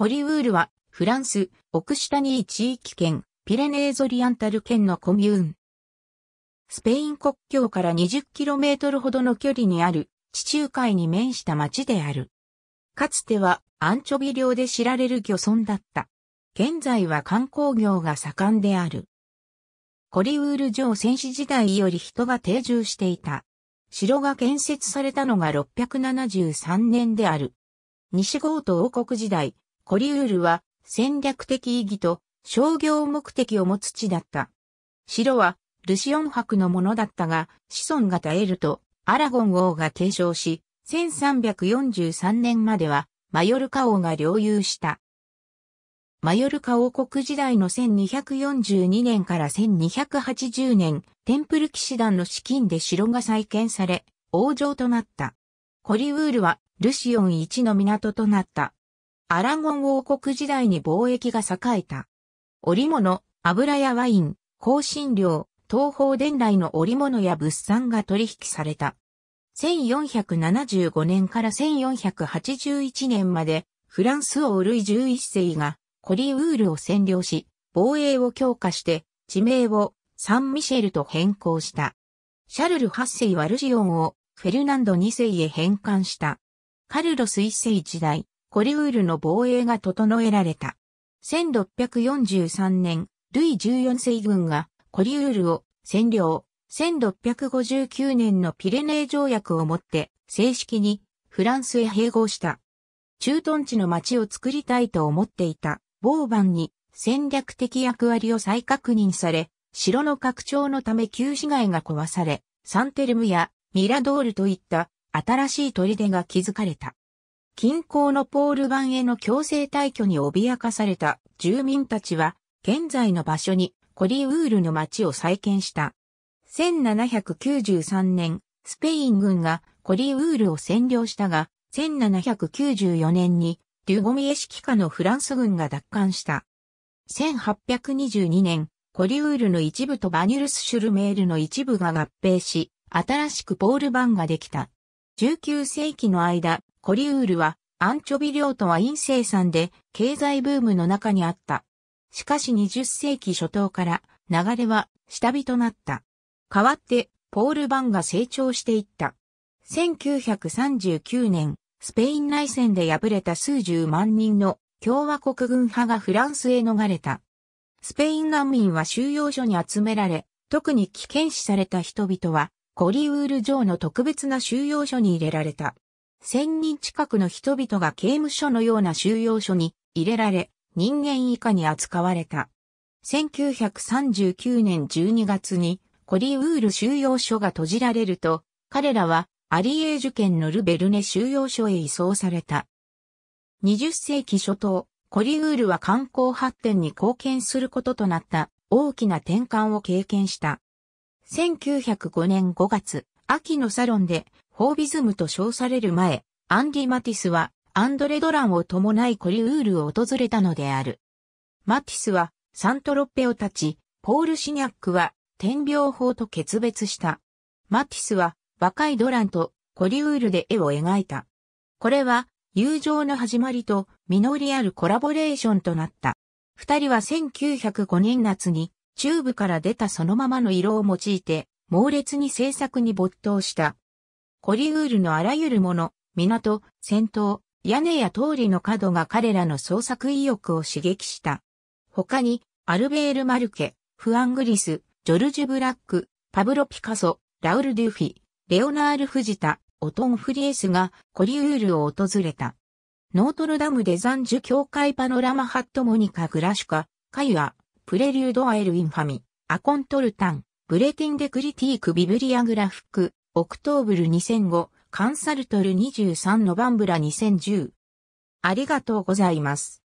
コリウールは、フランス、オクシタニー地域圏、ピレネーゾリアンタル県のコミューン。スペイン国境から 20km ほどの距離にある、地中海に面した町である。かつては、アンチョビ漁で知られる漁村だった。現在は観光業が盛んである。コリウール城戦士時代より人が定住していた。城が建設されたのが673年である。西ゴと王国時代、コリウールは戦略的意義と商業目的を持つ地だった。城はルシオン博のものだったが、子孫が絶えると、アラゴン王が継承し、1343年まではマヨルカ王が領有した。マヨルカ王国時代の1242年から1280年、テンプル騎士団の資金で城が再建され、王城となった。コリウールはルシオン一の港となった。アラゴン王国時代に貿易が栄えた。織物、油やワイン、香辛料、東方伝来の織物や物産が取引された。1475年から1481年まで、フランス王ルイ11世がコリウールを占領し、防衛を強化して、地名をサンミシェルと変更した。シャルル8世はルジオンをフェルナンド2世へ返還した。カルロス1世時代、コリウールの防衛が整えられた。1643年、ルイ14世軍がコリウールを占領。1659年のピレネー条約をもって正式にフランスへ併合した。駐屯地の町を作りたいと思っていたボーバンに戦略的役割を再確認され、城の拡張のため旧市街が壊され、サンテルムやミラドールといった新しい砦が築かれた。近郊のポール湾への強制退去に脅かされた住民たちは、現在の場所にコリウールの町を再建した。1793年、スペイン軍がコリウールを占領したが、1794年にデュゴミエ式下のフランス軍が奪還した。1822年、コリウールの一部とバニュルスシュルメールの一部が合併し、新しくポール版ができた。19世紀の間、コリウールはアンチョビ漁とは陰性産で経済ブームの中にあった。しかし20世紀初頭から流れは下火となった。代わってポール・バンが成長していった。1939年、スペイン内戦で敗れた数十万人の共和国軍派がフランスへ逃れた。スペイン難民は収容所に集められ、特に危険視された人々は、コリウール城の特別な収容所に入れられた。千人近くの人々が刑務所のような収容所に入れられ、人間以下に扱われた。1939年12月にコリウール収容所が閉じられると、彼らはアリエージュ県のルベルネ収容所へ移送された。20世紀初頭、コリウールは観光発展に貢献することとなった大きな転換を経験した。1905年5月、秋のサロンでフォービズムと称される前、アンディ・マティスはアンドレ・ドランを伴いコリウールを訪れたのである。マティスはサントロッペを立ち、ポール・シニャックは天病法と決別した。マティスは若いドランとコリウールで絵を描いた。これは友情の始まりと実りあるコラボレーションとなった。二人は1905年夏にチューブから出たそのままの色を用いて猛烈に制作に没頭したコリウールのあらゆるもの、港、戦闘、屋根や通りの角が彼らの創作意欲を刺激した。他に、アルベール・マルケ、フアングリス、ジョルジュ・ブラック、パブロ・ピカソ、ラウル・デュフィ、レオナール・フジタ、オトン・フリエスがコリウールを訪れた。ノートルダムデザンジュ教会パノラマハットモニカ・グラシュカ、カユア、プレリュード・アエル・インファミ、アコントルタン、ブレティン・デ・クリティーク・ビブリアグラフック、オクトーブル2005、カンサルトル23ノバンブラ2010。ありがとうございます。